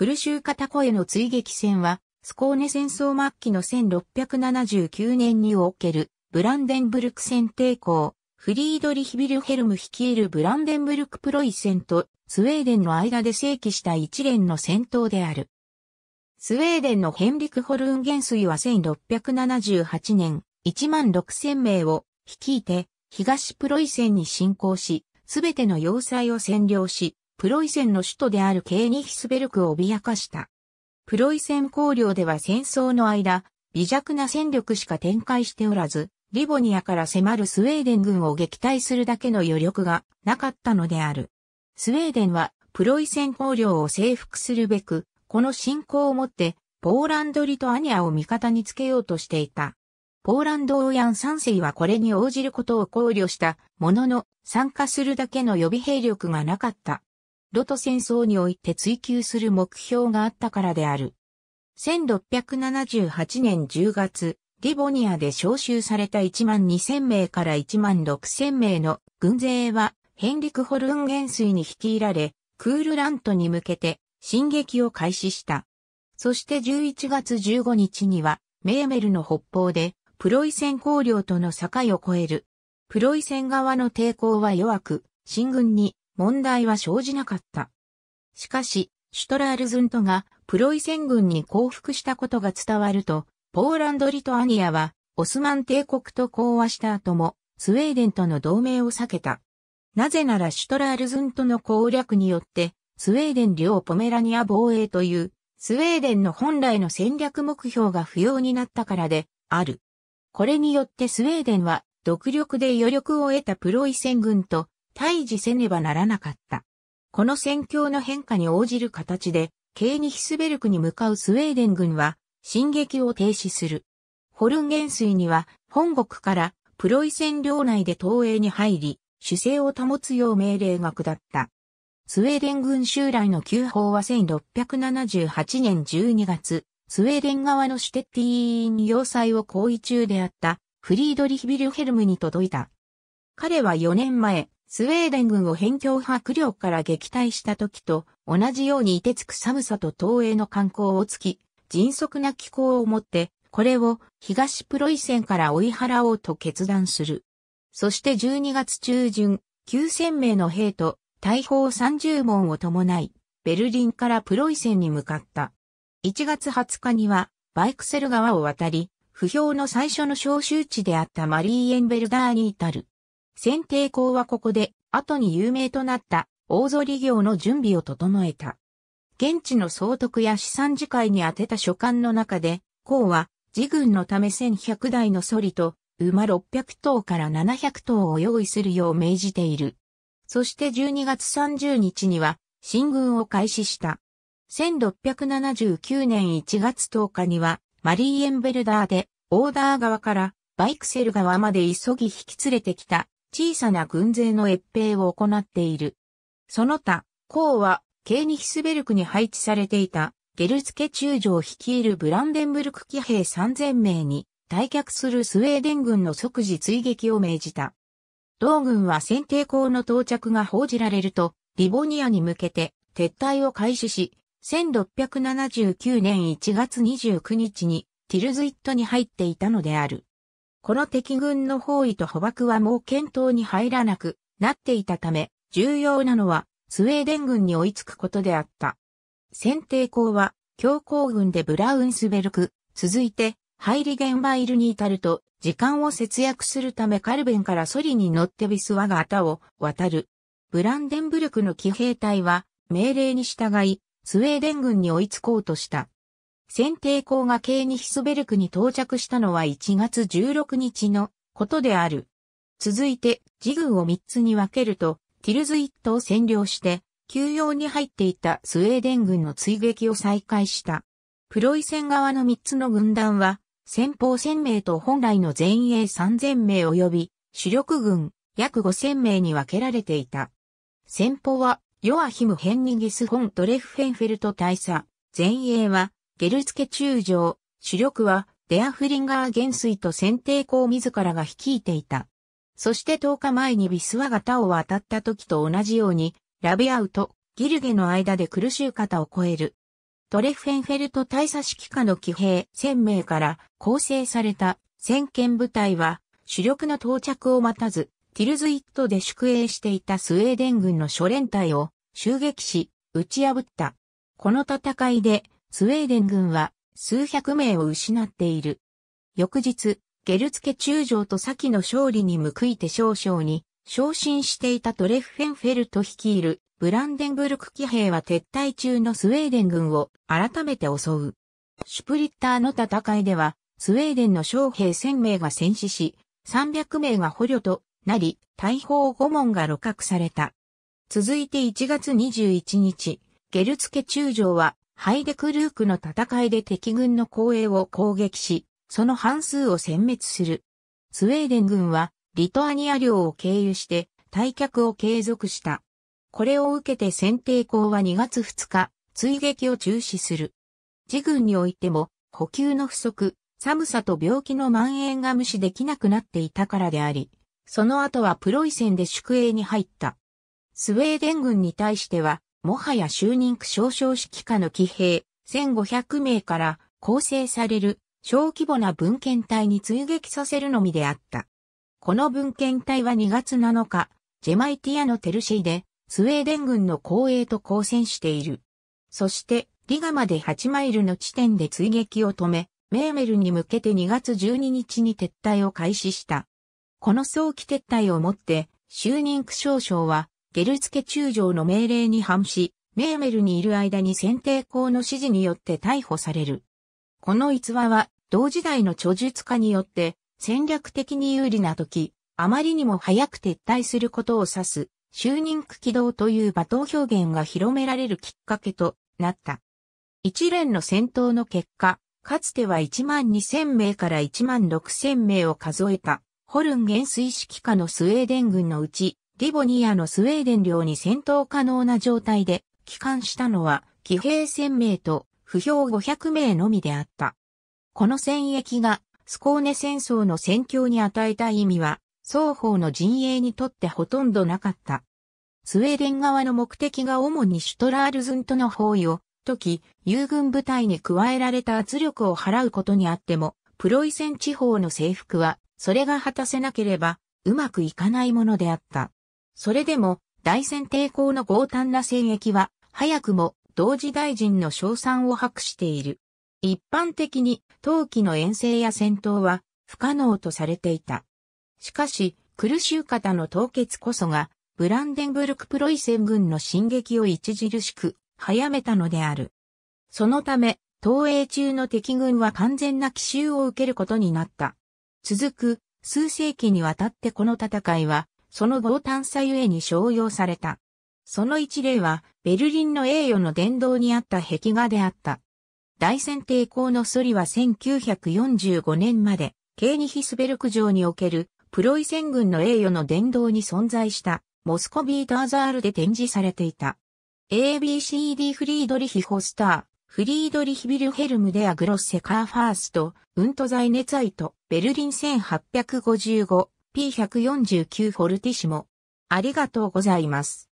クルシューカタコへの追撃戦は、スコーネ戦争末期の1679年における、ブランデンブルク戦抵抗、フリードリヒビルヘルム率いるブランデンブルクプロイ戦とスウェーデンの間で正規した一連の戦闘である。スウェーデンのヘンリク・ホルン元帥は1678年、1万6000名を率いて、東プロイ戦に侵攻し、すべての要塞を占領し、プロイセンの首都であるケーニヒスベルクを脅かした。プロイセン公領では戦争の間、微弱な戦力しか展開しておらず、リボニアから迫るスウェーデン軍を撃退するだけの余力がなかったのである。スウェーデンはプロイセン公領を征服するべく、この侵攻をもって、ポーランドリトアニアを味方につけようとしていた。ポーランドオーヤン3世はこれに応じることを考慮したものの、参加するだけの予備兵力がなかった。露と戦争において追求する目標があったからである。1678年10月、リボニアで召集された1万2000名から1万6000名の軍勢はヘンリク・ホルン元帥に率いられ、クールラントに向けて進撃を開始した。そして11月15日には、メーメルの北方で、プロイセン公領との境を越える。プロイセン側の抵抗は弱く、進軍に問題は生じなかった。しかし、シュトラールズントがプロイセン軍に降伏したことが伝わると、ポーランド・リトアニアはオスマン帝国と講和した後もスウェーデンとの同盟を避けた。なぜならシュトラールズントの攻略によって、スウェーデン領ポメラニア防衛という、スウェーデンの本来の戦略目標が不要になったからで、ある。これによってスウェーデンは、独力で余力を得たプロイセン軍と、退治せねばならなかった。この戦況の変化に応じる形で、ケーニヒスベルクに向かうスウェーデン軍は、進撃を停止する。ホルン元帥には、本国からプロイセン領内で東映に入り、主勢を保つよう命令が下った。スウェーデン軍襲来の旧法は1678年12月、スウェーデン側のシュテッティーン要塞を行為中であったフリードリヒビルヘルムに届いた。彼は4年前、スウェーデン軍を辺境迫力から撃退した時と同じように凍てつく寒さと東映の観光をつき、迅速な気候をもって、これを東プロイセンから追い払おうと決断する。そして12月中旬、9000名の兵と大砲30門を伴い、ベルリンからプロイセンに向かった。1月20日にはバイクセル川を渡り、不評の最初の招集地であったマリーエンベルダーに至る。先定校はここで、後に有名となった大反業の準備を整えた。現地の総督や資産次会に宛てた書簡の中で、校は自軍のため1100台のソリと馬600頭から700頭を用意するよう命じている。そして12月30日には進軍を開始した。1679年1月10日にはマリーエンベルダーでオーダー側からバイクセル側まで急ぎ引き連れてきた小さな軍勢の越兵を行っている。その他、項は、ケーニヒスベルクに配置されていた、ゲルツケ中将率いるブランデンブルク騎兵3000名に、退却するスウェーデン軍の即時追撃を命じた。同軍は先帝公の到着が報じられると、リボニアに向けて撤退を開始し、1679年1月29日にティルズイットに入っていたのである。この敵軍の包囲と捕獲はもう検討に入らなくなっていたため、重要なのはスウェーデン軍に追いつくことであった。選定校は強行軍でブラウンスベルク、続いてハイリゲンバイルに至ると、時間を節約するためカルベンからソリに乗ってビスワガタを渡る。ブランデンブルクの騎兵隊は命令に従い、スウェーデン軍に追いつこうとした。選定校がケーニヒスベルクに到着したのは1月16日のことである。続いて、自軍を3つに分けると、ティルズ一島を占領して、休養に入っていたスウェーデン軍の追撃を再開した。プロイセン側の3つの軍団は、先方1000名と本来の前衛3000名及び、主力軍約5000名に分けられていた。先方は、ヨアヒム・ヘンニゲス・フォン・ドレフフェンフェルト大佐、前衛は、ゲルツケ中将、主力はデアフリンガー元帥と選定校自らが率いていた。そして10日前にビスワガタを渡った時と同じように、ラビアウとギルゲの間で苦しゅう方を超える。トレフェンフェルト大佐指揮下の騎兵1000名から構成された先見部隊は主力の到着を待たず、ティルズイットで宿営していたスウェーデン軍の初連隊を襲撃し、打ち破った。この戦いでスウェーデン軍は数百名を失っている。翌日、ゲルツケ中将と先の勝利に報いて少々に昇進していたトレッフェンフェルト率いるブランデンブルク騎兵は撤退中のスウェーデン軍を改めて襲う。シュプリッターの戦いでは、スウェーデンの将兵1000名が戦死し、300名が捕虜となり、大砲5門が露獲された。続いて1月21日、ゲルツケ中将はハイデクルークの戦いで敵軍の後衛を攻撃し、その半数を殲滅する。スウェーデン軍は、リトアニア領を経由して、退却を継続した。これを受けて選定校は2月2日、追撃を中止する。自軍においても、補給の不足、寒さと病気の蔓延が無視できなくなっていたからであり、その後はプロイセンで宿営に入った。スウェーデン軍に対しては、もはや就任区少将指揮下の騎兵1500名から構成される小規模な文献隊に追撃させるのみであった。この文献隊は2月7日、ジェマイティアのテルシーで、スウェーデン軍の後衛と交戦している。そして、リガまで8マイルの地点で追撃を止め、メーメルに向けて2月12日に撤退を開始した。この早期撤退をもって、就任区少将は、ゲルツケ中将の命令に反し、メーメルにいる間に選定校の指示によって逮捕される。この逸話は、同時代の著述家によって、戦略的に有利な時、あまりにも早く撤退することを指す、就任区起動という罵倒表現が広められるきっかけとなった。一連の戦闘の結果、かつては1万2000名から1万6000名を数えた、ホルン元帥指揮下のスウェーデン軍のうち、リボニアのスウェーデン領に戦闘可能な状態で帰還したのは騎兵1000名と不評500名のみであった。この戦役がスコーネ戦争の戦況に与えた意味は双方の陣営にとってほとんどなかった。スウェーデン側の目的が主にシュトラールズンとの包囲を解き、友軍部隊に加えられた圧力を払うことにあっても、プロイセン地方の征服は、それが果たせなければ、うまくいかないものであった。それでも、大戦抵抗の強胆な戦役は、早くも同時大臣の称賛を博している。一般的に、陶器の遠征や戦闘は不可能とされていた。しかし、苦しゅう方の凍結こそが、ブランデンブルクプロイセン軍の進撃を著しく早めたのである。そのため、東映中の敵軍は完全な奇襲を受けることになった。続く、数世紀にわたってこの戦いは、その後探査ゆえに商用された。その一例は、ベルリンの栄誉の殿堂にあった壁画であった。大戦抵抗のソリは1945年まで、ケーニヒスベルク城における、プロイセン軍の栄誉の殿堂に存在した、モスコビーターザールで展示されていた。ABCD フリードリヒ・ホスター、フリードリヒ・ビルヘルム・デア・グロッセ・カーファースト、ウント・ザイネツァイト、ベルリン1855、P149 フォルティシモ。ありがとうございます。